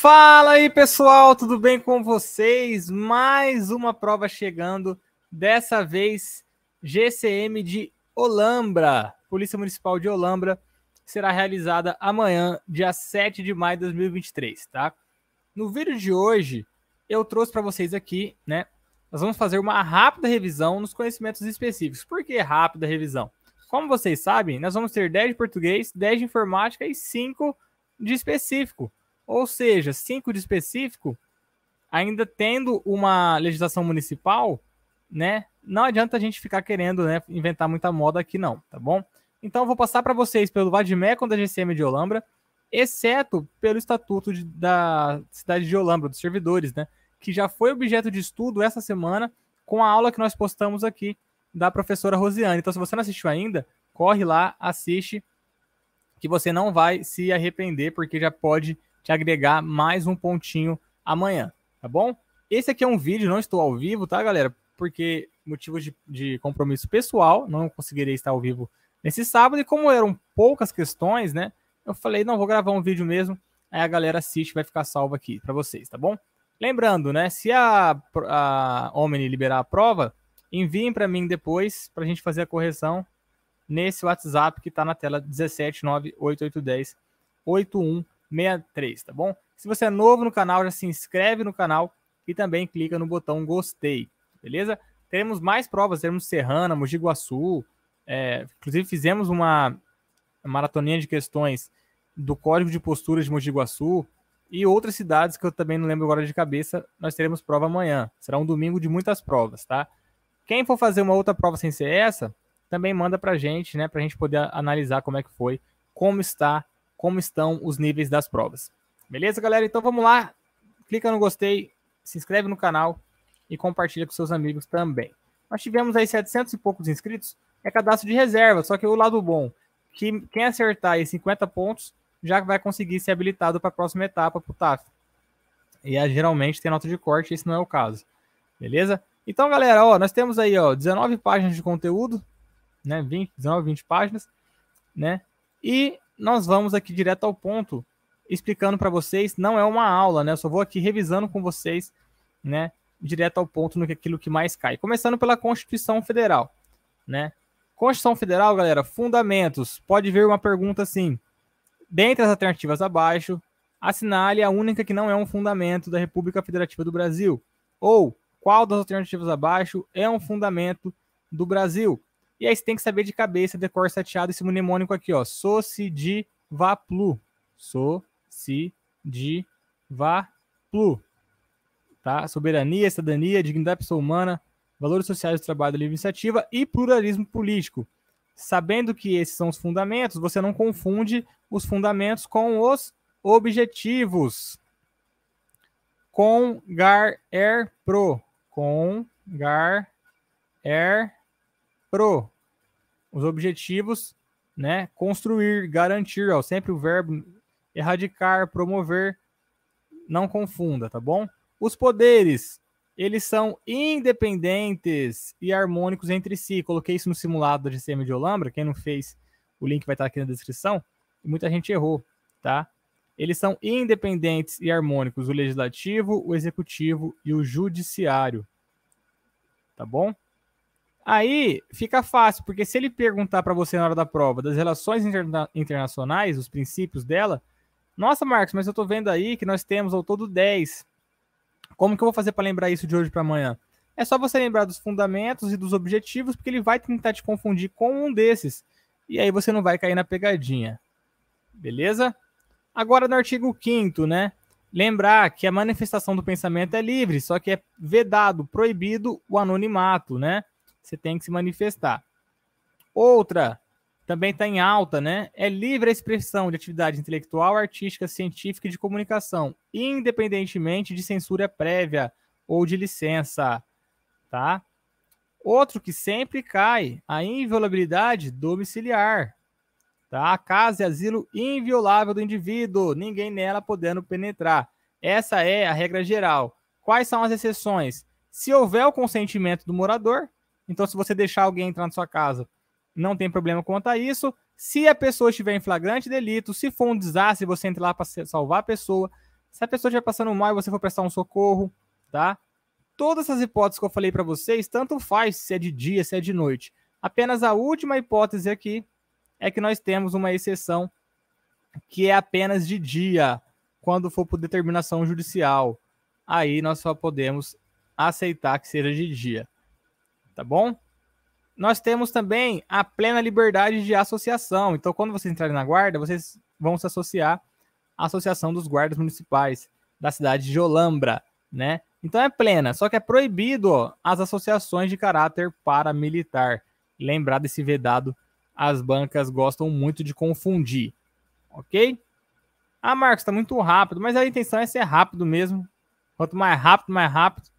Fala aí, pessoal, tudo bem com vocês? Mais uma prova chegando, dessa vez GCM de Olambra. Polícia Municipal de Olambra será realizada amanhã, dia 7 de maio de 2023, tá? No vídeo de hoje, eu trouxe para vocês aqui, né? Nós vamos fazer uma rápida revisão nos conhecimentos específicos. Por que rápida revisão? Como vocês sabem, nós vamos ter 10 de português, 10 de informática e 5 de específico. Ou seja, cinco de específico, ainda tendo uma legislação municipal, né? Não adianta a gente ficar querendo, né, inventar muita moda aqui não, tá bom? Então vou passar para vocês pelo Vadimecum da GCM de Olambra, exceto pelo estatuto de, da cidade de Olambra dos servidores, né, que já foi objeto de estudo essa semana com a aula que nós postamos aqui da professora Rosiane. Então se você não assistiu ainda, corre lá, assiste que você não vai se arrepender porque já pode te agregar mais um pontinho amanhã, tá bom? Esse aqui é um vídeo, não estou ao vivo, tá, galera? Porque motivos de, de compromisso pessoal, não conseguirei estar ao vivo nesse sábado. E como eram poucas questões, né? Eu falei, não, vou gravar um vídeo mesmo. Aí a galera assiste, vai ficar salvo aqui para vocês, tá bom? Lembrando, né? Se a, a Omni liberar a prova, enviem para mim depois para a gente fazer a correção nesse WhatsApp que está na tela 179881081. 63, tá bom? Se você é novo no canal, já se inscreve no canal e também clica no botão gostei, beleza? Teremos mais provas, teremos Serrana, Mogi Guaçu, é, inclusive fizemos uma maratoninha de questões do Código de Posturas de Mogi Guaçu e outras cidades que eu também não lembro agora de cabeça, nós teremos prova amanhã. Será um domingo de muitas provas, tá? Quem for fazer uma outra prova sem ser essa, também manda pra gente, né, pra gente poder analisar como é que foi, como está como estão os níveis das provas. Beleza, galera? Então vamos lá. Clica no gostei, se inscreve no canal e compartilha com seus amigos também. Nós tivemos aí 700 e poucos inscritos. É cadastro de reserva, só que o lado bom, que quem acertar aí 50 pontos já vai conseguir ser habilitado para a próxima etapa para o TAF. E aí, geralmente tem nota de corte, esse não é o caso. Beleza? Então, galera, ó, nós temos aí ó, 19 páginas de conteúdo, né? 20, 19, 20 páginas, né? E nós vamos aqui direto ao ponto, explicando para vocês. Não é uma aula, né? Eu só vou aqui revisando com vocês, né? Direto ao ponto no que aquilo que mais cai. Começando pela Constituição Federal, né? Constituição Federal, galera, fundamentos. Pode vir uma pergunta assim. Dentre as alternativas abaixo, assinale a única que não é um fundamento da República Federativa do Brasil. Ou qual das alternativas abaixo é um fundamento do Brasil? E aí você tem que saber de cabeça, decor sateado, esse mnemônico aqui, ó. So, si, di, va, plu. So, si, di, va, plu. Tá? Soberania, cidadania, dignidade pessoa humana, valores sociais do trabalho, livre iniciativa e pluralismo político. Sabendo que esses são os fundamentos, você não confunde os fundamentos com os objetivos. Com gar er pro. Com gar er pro os objetivos, né? Construir, garantir, ó, sempre o verbo erradicar, promover, não confunda, tá bom? Os poderes, eles são independentes e harmônicos entre si. Coloquei isso no simulado da GCM de Olambra, quem não fez, o link vai estar aqui na descrição. Muita gente errou, tá? Eles são independentes e harmônicos, o legislativo, o executivo e o judiciário. Tá bom? Aí fica fácil, porque se ele perguntar para você na hora da prova das relações interna internacionais, os princípios dela, nossa, Marcos, mas eu estou vendo aí que nós temos ao todo 10. Como que eu vou fazer para lembrar isso de hoje para amanhã? É só você lembrar dos fundamentos e dos objetivos, porque ele vai tentar te confundir com um desses. E aí você não vai cair na pegadinha. Beleza? Agora no artigo 5 né? Lembrar que a manifestação do pensamento é livre, só que é vedado, proibido o anonimato, né? Você tem que se manifestar. Outra, também está em alta, né? É livre a expressão de atividade intelectual, artística, científica e de comunicação, independentemente de censura prévia ou de licença, tá? Outro que sempre cai, a inviolabilidade domiciliar, tá? A casa e asilo inviolável do indivíduo, ninguém nela podendo penetrar. Essa é a regra geral. Quais são as exceções? Se houver o consentimento do morador, então, se você deixar alguém entrar na sua casa, não tem problema quanto a isso. Se a pessoa estiver em flagrante delito, se for um desastre, você entra lá para salvar a pessoa. Se a pessoa estiver passando mal e você for prestar um socorro, tá? Todas essas hipóteses que eu falei para vocês, tanto faz se é de dia, se é de noite. Apenas a última hipótese aqui é que nós temos uma exceção que é apenas de dia, quando for por determinação judicial. Aí nós só podemos aceitar que seja de dia tá bom? Nós temos também a plena liberdade de associação. Então, quando vocês entrarem na guarda, vocês vão se associar à Associação dos Guardas Municipais da cidade de Olambra, né? Então é plena, só que é proibido as associações de caráter paramilitar. Lembrar desse vedado, as bancas gostam muito de confundir, ok? Ah, Marcos, tá muito rápido, mas a intenção é ser rápido mesmo. Quanto mais rápido, mais rápido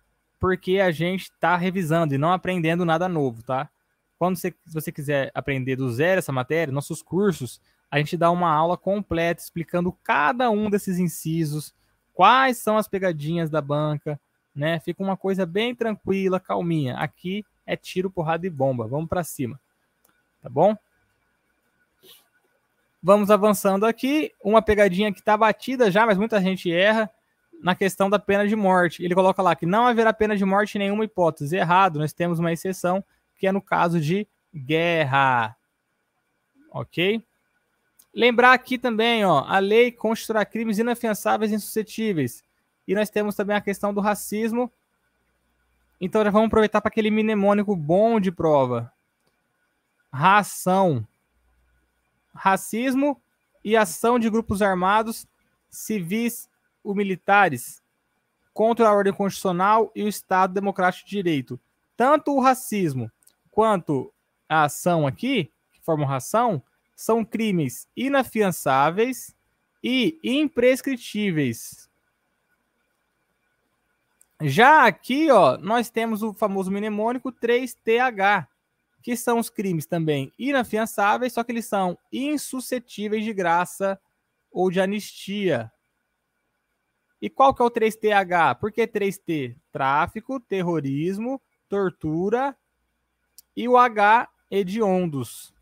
porque a gente está revisando e não aprendendo nada novo, tá? Quando você, se você quiser aprender do zero essa matéria, nossos cursos, a gente dá uma aula completa explicando cada um desses incisos, quais são as pegadinhas da banca, né? Fica uma coisa bem tranquila, calminha. Aqui é tiro, porrada e bomba. Vamos para cima. Tá bom? Vamos avançando aqui. Uma pegadinha que está batida já, mas muita gente erra na questão da pena de morte. Ele coloca lá que não haverá pena de morte em nenhuma hipótese. Errado, nós temos uma exceção, que é no caso de guerra. Ok? Lembrar aqui também, ó, a lei constituirá crimes inafiançáveis e insuscetíveis. E nós temos também a questão do racismo. Então já vamos aproveitar para aquele mnemônico bom de prova. Ração. Racismo e ação de grupos armados, civis os militares contra a ordem constitucional e o Estado Democrático de Direito. Tanto o racismo quanto a ação aqui, que formam ração, são crimes inafiançáveis e imprescritíveis. Já aqui, ó, nós temos o famoso mnemônico 3TH, que são os crimes também inafiançáveis, só que eles são insuscetíveis de graça ou de anistia. E qual que é o 3TH? Por que 3T? Tráfico, terrorismo, tortura e o H, hediondos,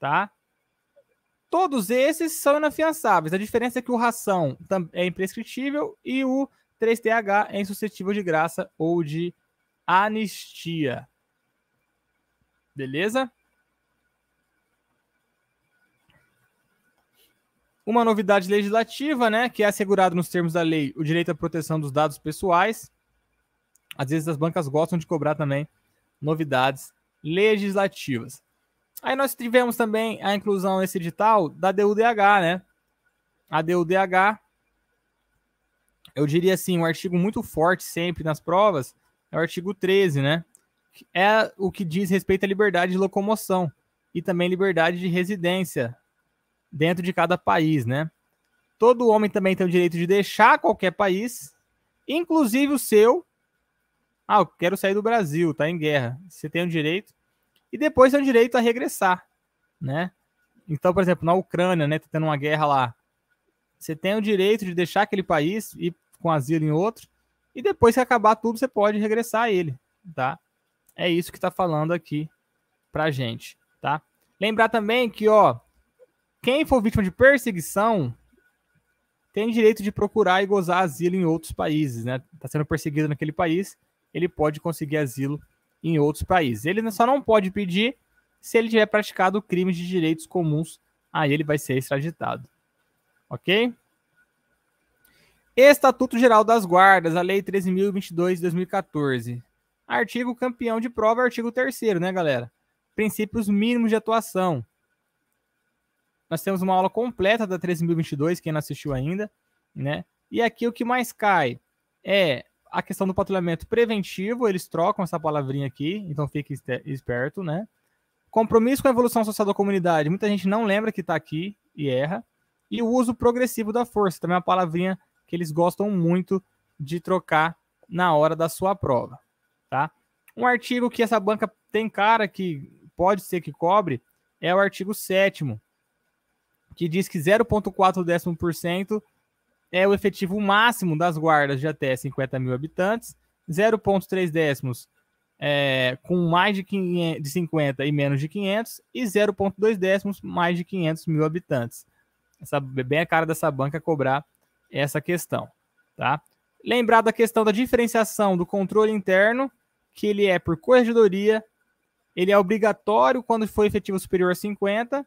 tá? Todos esses são inafiançáveis. A diferença é que o ração é imprescritível e o 3TH é insuscetível de graça ou de anistia. Beleza? uma novidade legislativa, né, que é assegurado nos termos da lei o direito à proteção dos dados pessoais. Às vezes as bancas gostam de cobrar também novidades legislativas. Aí nós tivemos também a inclusão nesse edital da DUDH, né? A DUDH, eu diria assim, um artigo muito forte sempre nas provas é o artigo 13, né? É o que diz respeito à liberdade de locomoção e também liberdade de residência dentro de cada país, né? Todo homem também tem o direito de deixar qualquer país, inclusive o seu. Ah, eu quero sair do Brasil, tá em guerra. Você tem o direito. E depois tem o direito a regressar, né? Então, por exemplo, na Ucrânia, né, tá tendo uma guerra lá. Você tem o direito de deixar aquele país e com asilo em outro, e depois que acabar tudo, você pode regressar a ele, tá? É isso que tá falando aqui pra gente, tá? Lembrar também que, ó, quem for vítima de perseguição tem direito de procurar e gozar asilo em outros países, né? Está sendo perseguido naquele país, ele pode conseguir asilo em outros países. Ele só não pode pedir se ele tiver praticado crimes de direitos comuns, aí ele vai ser extraditado. Ok? Estatuto Geral das Guardas, a Lei 13.022 de 2014. Artigo campeão de prova, artigo 3, né, galera? Princípios mínimos de atuação. Nós temos uma aula completa da 13.022, quem não assistiu ainda, né? E aqui o que mais cai é a questão do patrulhamento preventivo, eles trocam essa palavrinha aqui, então fique esperto, né? Compromisso com a evolução social da comunidade, muita gente não lembra que está aqui e erra. E o uso progressivo da força, também é uma palavrinha que eles gostam muito de trocar na hora da sua prova, tá? Um artigo que essa banca tem cara que pode ser que cobre é o artigo 7 que diz que 0,4 décimo por cento é o efetivo máximo das guardas de até 50 mil habitantes, 0,3 décimos é, com mais de, 500, de 50 e menos de 500, e 0,2 décimos mais de 500 mil habitantes. Essa, bem a cara dessa banca cobrar essa questão. Tá? Lembrar da questão da diferenciação do controle interno, que ele é por corregedoria, ele é obrigatório quando for efetivo superior a 50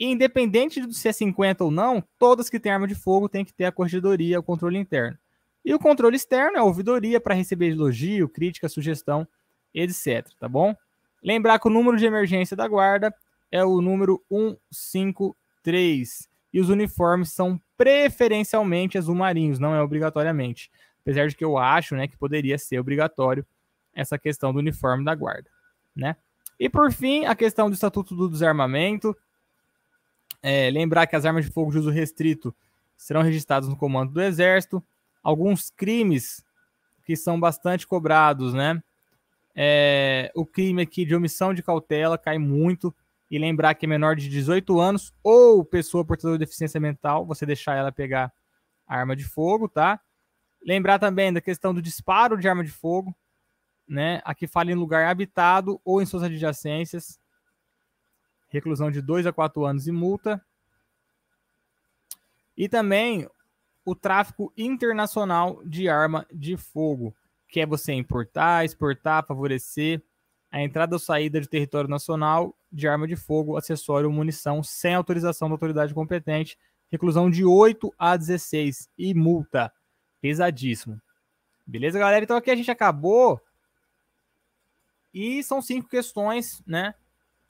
e independente de ser 50 ou não, todas que têm arma de fogo têm que ter a corregedoria, o controle interno. E o controle externo é a ouvidoria para receber elogio, crítica, sugestão, etc. Tá bom? Lembrar que o número de emergência da guarda é o número 153. E os uniformes são preferencialmente azul marinhos, não é obrigatoriamente. Apesar de que eu acho né, que poderia ser obrigatório essa questão do uniforme da guarda. Né? E por fim, a questão do Estatuto do Desarmamento. É, lembrar que as armas de fogo de uso restrito serão registradas no comando do Exército. Alguns crimes que são bastante cobrados, né? É, o crime aqui de omissão de cautela cai muito. E lembrar que é menor de 18 anos ou pessoa portadora de deficiência mental, você deixar ela pegar a arma de fogo, tá? Lembrar também da questão do disparo de arma de fogo, né? Aqui fala em lugar habitado ou em suas adjacências reclusão de 2 a 4 anos e multa. E também o tráfico internacional de arma de fogo, que é você importar, exportar, favorecer a entrada ou saída de território nacional de arma de fogo, acessório ou munição sem autorização da autoridade competente, reclusão de 8 a 16 e multa. Pesadíssimo. Beleza, galera? Então aqui a gente acabou. E são cinco questões, né?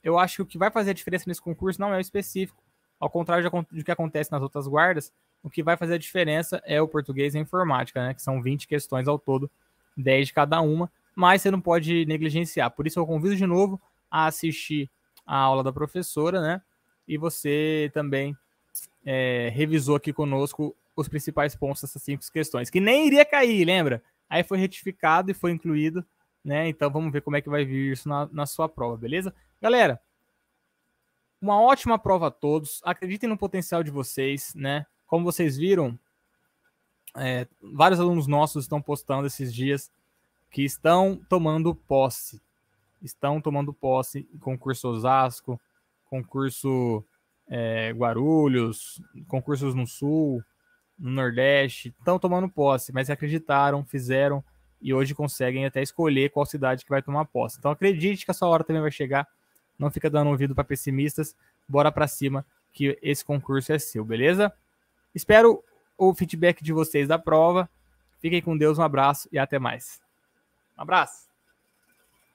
eu acho que o que vai fazer a diferença nesse concurso não é o específico. Ao contrário do que acontece nas outras guardas, o que vai fazer a diferença é o português e a informática, né? Que são 20 questões ao todo, 10 de cada uma, mas você não pode negligenciar. Por isso eu convido de novo a assistir a aula da professora, né? E você também é, revisou aqui conosco os principais pontos dessas cinco questões, que nem iria cair, lembra? Aí foi retificado e foi incluído, né? Então vamos ver como é que vai vir isso na, na sua prova, beleza? Galera, uma ótima prova a todos. Acreditem no potencial de vocês, né? Como vocês viram, é, vários alunos nossos estão postando esses dias que estão tomando posse. Estão tomando posse em concurso Osasco, concurso é, Guarulhos, concursos no Sul, no Nordeste. Estão tomando posse, mas acreditaram, fizeram e hoje conseguem até escolher qual cidade que vai tomar posse. Então acredite que essa hora também vai chegar não fica dando ouvido para pessimistas, bora para cima que esse concurso é seu, beleza? Espero o feedback de vocês da prova. Fiquem com Deus, um abraço e até mais. Um abraço.